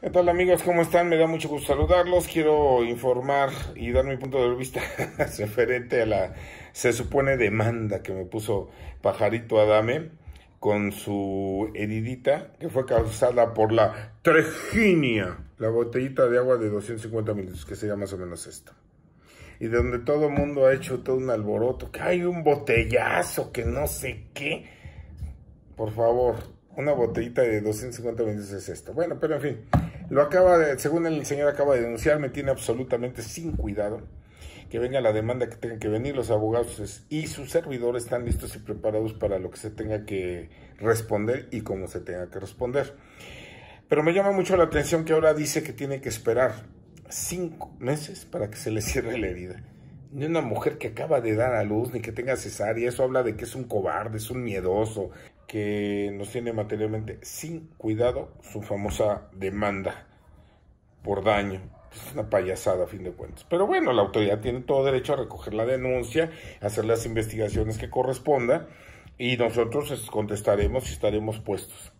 ¿Qué tal amigos? ¿Cómo están? Me da mucho gusto saludarlos. Quiero informar y dar mi punto de vista referente a la, se supone, demanda que me puso Pajarito Adame con su heridita que fue causada por la Trejinia, la botellita de agua de 250 mililitros, que sería más o menos esto. Y donde todo el mundo ha hecho todo un alboroto, que hay un botellazo, que no sé qué. Por favor, una botellita de 250 veces es esto. Bueno, pero en fin, lo acaba de, según el señor acaba de denunciar, me tiene absolutamente sin cuidado que venga la demanda que tengan que venir, los abogados y sus servidores están listos y preparados para lo que se tenga que responder y cómo se tenga que responder. Pero me llama mucho la atención que ahora dice que tiene que esperar cinco meses para que se le cierre la herida ni una mujer que acaba de dar a luz, ni que tenga cesárea, eso habla de que es un cobarde, es un miedoso, que nos tiene materialmente sin cuidado su famosa demanda por daño. Es una payasada a fin de cuentas. Pero bueno, la autoridad tiene todo derecho a recoger la denuncia, hacer las investigaciones que corresponda y nosotros este, contestaremos y estaremos puestos.